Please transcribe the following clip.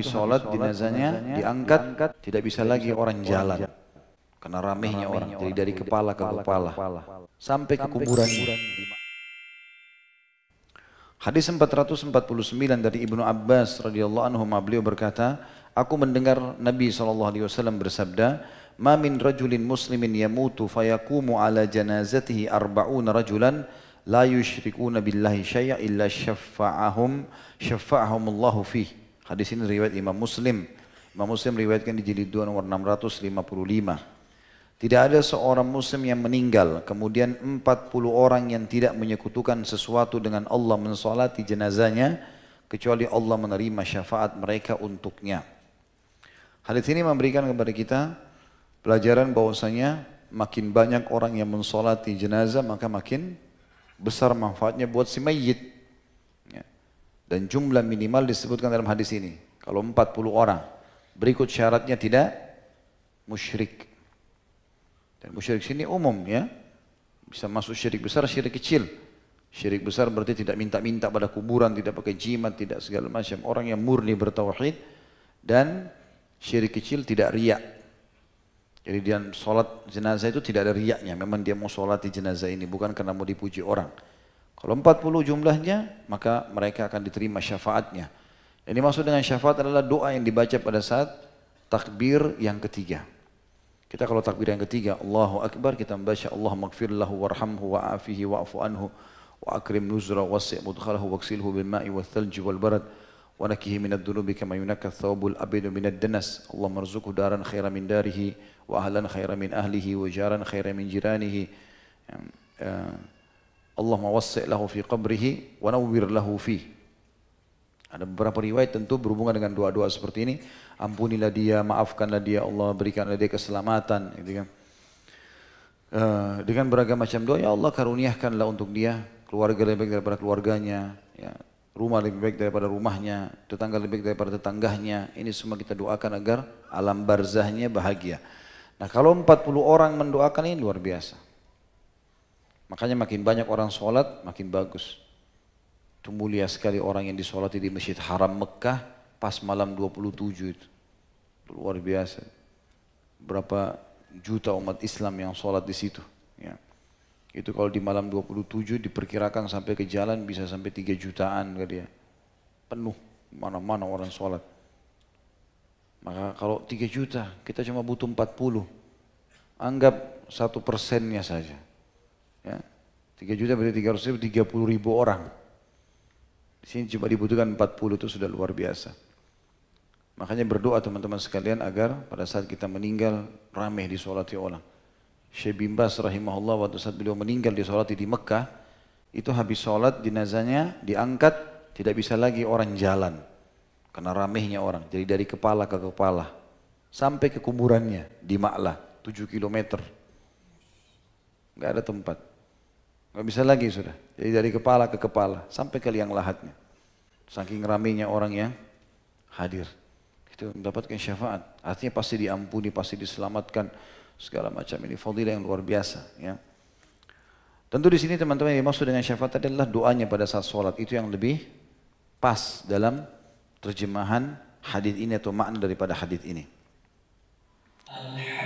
habis sholat jenazahnya diangkat, diangkat tidak bisa lagi orang jalan karena ramehnya orang jadi dari kepala ke kepala sampai ke kuburan Hadis 449 dari Ibnu Abbas radhiyallahu anhu beliau berkata, aku mendengar Nabi saw bersabda, "Ma min rajulin muslimin yamutu fayakumu ala janazatihi arba'un rajulan la yushrikuna billahi syai'a illa syaffa'ahum syaffa'ahum Allahu fihi." Hadis ini riwayat Imam Muslim. Imam Muslim riwayatkan di jilid 2 nomor 655. Tidak ada seorang muslim yang meninggal, kemudian 40 orang yang tidak menyekutukan sesuatu dengan Allah mensolati jenazahnya, kecuali Allah menerima syafaat mereka untuknya. Hadis ini memberikan kepada kita pelajaran bahwasanya makin banyak orang yang mensolati jenazah maka makin besar manfaatnya buat si mayit. Dan jumlah minimal disebutkan dalam hadis ini. Kalau 40 orang. Berikut syaratnya tidak musyrik. Dan musyrik sini umum ya. Bisa masuk syirik besar, syirik kecil. Syirik besar berarti tidak minta-minta pada kuburan, tidak pakai jimat, tidak segala macam. Orang yang murni bertauhid dan syirik kecil tidak riak. Jadi dia sholat jenazah itu tidak ada riaknya. Memang dia mau sholat di jenazah ini bukan karena mau dipuji orang. Kalau 40 jumlahnya, maka mereka akan diterima syafaatnya. Yang dimaksud dengan syafaat adalah doa yang dibaca pada saat takbir yang ketiga. Kita kalau takbir yang ketiga, Allahu Akbar, kita membaca Allah makfir lahu warhamhu wa'afihi wa'afu anhu wa akrim nuzra wasi' mudkhalahu waksilhu bil ma'i wal thalji wal barad wa nakihi min dunubi kama yunaka thawbul abidu min danas Allah marzuku daran khaira min darihi wa ahlan khaira min ahlihi wa jaran khaira min jiranihi eh, Allah wassi' lahu fi qabrihi wa nawwir lahu fi. Ada beberapa riwayat tentu berhubungan dengan doa-doa seperti ini. Ampunilah dia, maafkanlah dia Allah, berikanlah dia keselamatan. Gitu kan. Eh, dengan beragam macam doa, ya Allah karuniakanlah untuk dia keluarga lebih baik daripada keluarganya, ya, rumah lebih baik daripada rumahnya, tetangga lebih baik daripada tetanggahnya. Ini semua kita doakan agar alam barzahnya bahagia. Nah kalau 40 orang mendoakan ini luar biasa. Makanya makin banyak orang sholat, makin bagus. Itu mulia sekali orang yang disolati di Masjid Haram Mekah pas malam 27 itu. Luar biasa. Berapa juta umat Islam yang sholat di situ. Ya. Itu kalau di malam 27 diperkirakan sampai ke jalan bisa sampai 3 jutaan kali ya. Penuh mana-mana orang sholat. Maka kalau 3 juta kita cuma butuh 40. Anggap satu persennya saja. Ya. 3 juta berarti 300 ribu, 30 ribu orang. Di sini cuma dibutuhkan 40 itu sudah luar biasa. Makanya berdoa teman-teman sekalian agar pada saat kita meninggal ramai sholat orang. Syekh Bimbas rahimahullah waktu saat beliau meninggal di disolati di Mekah, itu habis sholat jenazahnya diangkat tidak bisa lagi orang jalan karena ramehnya orang. Jadi dari kepala ke kepala sampai ke kuburannya di Ma'lah, 7 kilometer nggak ada tempat. Nggak bisa lagi sudah. Jadi dari kepala ke kepala sampai ke liang lahatnya. Saking raminya orang yang hadir. Itu mendapatkan syafaat. Artinya pasti diampuni, pasti diselamatkan segala macam ini fadilah yang luar biasa ya. Tentu di sini teman-teman yang dimaksud dengan syafaat adalah doanya pada saat sholat itu yang lebih pas dalam terjemahan hadis ini atau makna daripada hadis ini. Alhamdulillah.